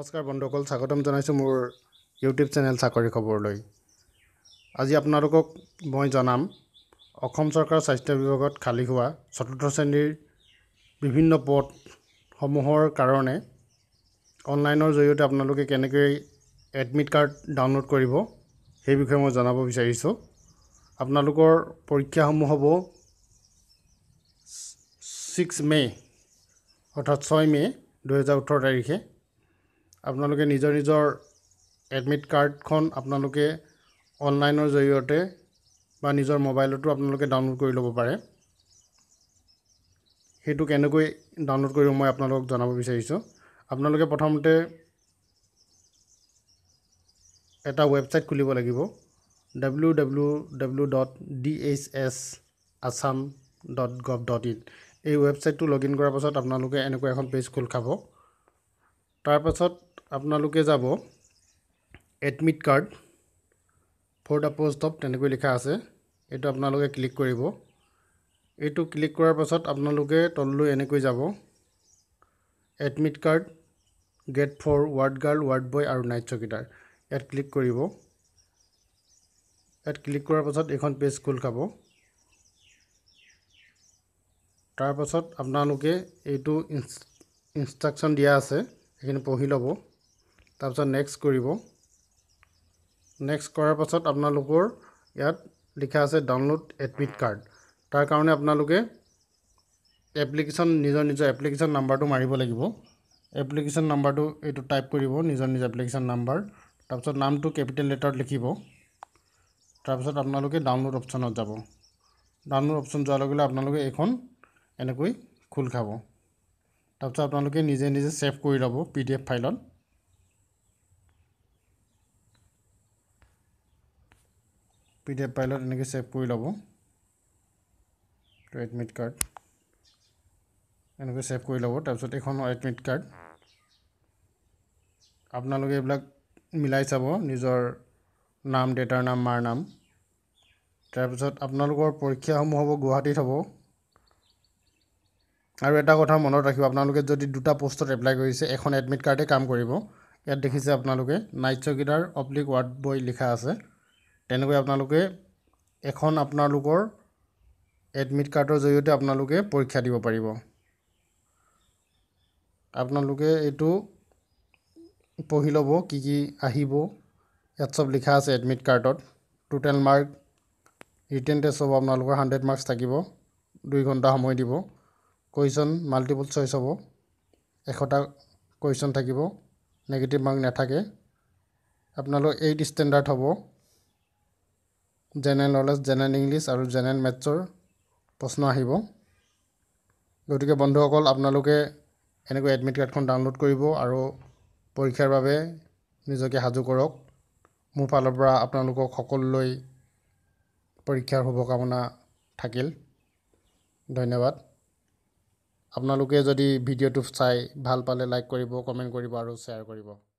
নমস্কাৰ বন্ধুসকল স্বাগতম জনাইছোঁ মোৰ ইউটিউব চেনেল চাকৰি খবৰলৈ আজি আপোনালোকক মই জনাম অসম চৰকাৰ স্বাস্থ্য বিভাগত খালী হোৱা চতুৰ্থ শ্ৰেণীৰ বিভিন্ন পদসমূহৰ কাৰণে অনলাইনৰ জৰিয়তে আপোনালোকে কেনেকৈ এডমিট কাৰ্ড ডাউনলোড কৰিব সেই বিষয়ে মই জনাব বিচাৰিছোঁ আপোনালোকৰ পৰীক্ষাসমূহ হ'ব ছিক্স মে' অৰ্থাৎ ছয় মে' দুহেজাৰ ওঠৰ তাৰিখে আপোনালোকে নিজৰ নিজৰ এডমিট কাৰ্ডখন আপোনালোকে অনলাইনৰ জৰিয়তে বা নিজৰ মোবাইলতো আপোনালোকে ডাউনলোড কৰি ল'ব পাৰে সেইটো কেনেকৈ ডাউনলোড কৰিব মই আপোনালোকক জনাব বিচাৰিছোঁ আপোনালোকে প্ৰথমতে এটা ৱেবছাইট খুলিব লাগিব W W W dot D H S Assam dot gov dot in এই ৱেবছাইটটো লগ ইন কৰাৰ পাছত আপোনালোকে এনেকুৱা এখন পেজ খোল খাব তাৰপাছত আপোনালোকে যাব admit card for the post of তেনেকৈ লিখা আছে এইটো আপোনালোকে ক্লিক কৰিব এইটো ক্লিক কৰাৰ পাছত আপোনালোকে তললৈ এনেকৈ যাব admit card get for ward girl ward boy আৰু নাইট চকীদাৰ ইয়াত ক্লিক কৰিব ইয়াত ক্লিক কৰাৰ পাছত এইখন পেজ খোল খাব তাৰপাছত আপোনালোকে এইটো ইনষ্ট্ৰাকশ্যন দিয়া আছে সেইখিনি পঢ়ি ল'ব তাৰপিছত নেক্সট কৰিব নেক্সট কৰাৰ পাছত আপোনালোকৰ ইয়াত লিখা আছে ডাউনলোড এডমিট কাৰ্ড তাৰ কাৰণে আপোনালোকে এপ্লিকেশ্যন নিজৰ নিজৰ এপ্লিকেশ্যন নাম্বাৰটো মাৰিব লাগিব এপ্লিকেশ্যন নাম্বাৰটো এইটো টাইপ কৰিব নিজৰ নিজৰ এপ্লিকেশ্যন নাম্বাৰ তাৰপিছত নামটো কেপিটেল লেটাৰত লিখিব তাৰপিছত আপোনালোকে ডাউনলোড অপশ্যনত যাব ডাউনলোড অপশ্যন যোৱাৰ লগে লগে আপোনালোকে এইখন এনেকৈ খোল খাব তাৰপিছত আপোনালোকে নিজে নিজে ছেভ কৰি ল'ব পি ডি এফ ফাইলত পি ডি এফ ফাইলত এনেকৈ ছেভ কৰি ল'ব এডমিট কাৰ্ড এনেকৈ ছেভ কৰি ল'ব তাৰপিছত এইখন এডমিট কাৰ্ড আপোনালোকে এইবিলাক মিলাই চাব নিজৰ নাম দেউতাৰ নাম মাৰ নাম তাৰপিছত আপোনালোকৰ পৰীক্ষাসমূহ হ'ব গুৱাহাটীত হ'ব আৰু এটা কথা মনত ৰাখিব আপোনালোকে যদি দুটা পোষ্টত এপ্লাই কৰিছে এখন এডমিট কাৰ্ডে কাম কৰিব ইয়াত দেখিছে আপোনালোকে নাইট চকীদাৰ অব্লিক ৱাৰ্ড বয় লিখা আছে তেনেকৈ আপোনালোকে এখন আপোনালোকৰ এডমিট কাৰ্ডৰ জৰিয়তে আপোনালোকে পৰীক্ষা দিব পাৰিব আপোনালোকে এইটো পঢ়ি ল'ব কি কি আহিব ইয়াত চব লিখা আছে এডমিট কাৰ্ডত টোটেল মাৰ্ক ৰিটেন টেষ্ট হ'ব আপোনালোকৰ হাণ্ড্ৰেড মাৰ্কছ থাকিব দুই ঘণ্টা সময় দিব কুৱেশ্যন মাল্টিপল চইচ হ'ব এশটা কুৱেশ্যন থাকিব নেগেটিভ মাৰ্ক নাথাকে আপোনালোকৰ এইট ষ্টেণ্ডাৰ্ড হ'ব জেনেৰেল নলেজ জেনেৰেল ইংলিছ আৰু জেনেৰেল মেথছৰ প্ৰশ্ন আহিব গতিকে বন্ধুসকল আপোনালোকে এনেকৈ এডমিট কাৰ্ডখন ডাউনলোড কৰিব আৰু পৰীক্ষাৰ বাবে নিজকে সাজু কৰক মোৰ ফালৰ পৰা আপোনালোকক সকলোলৈ পৰীক্ষাৰ শুভকামনা থাকিল ধন্যবাদ আপোনালোকে যদি ভিডিঅ'টো চাই ভাল পালে লাইক কৰিব কমেণ্ট কৰিব আৰু শ্বেয়াৰ কৰিব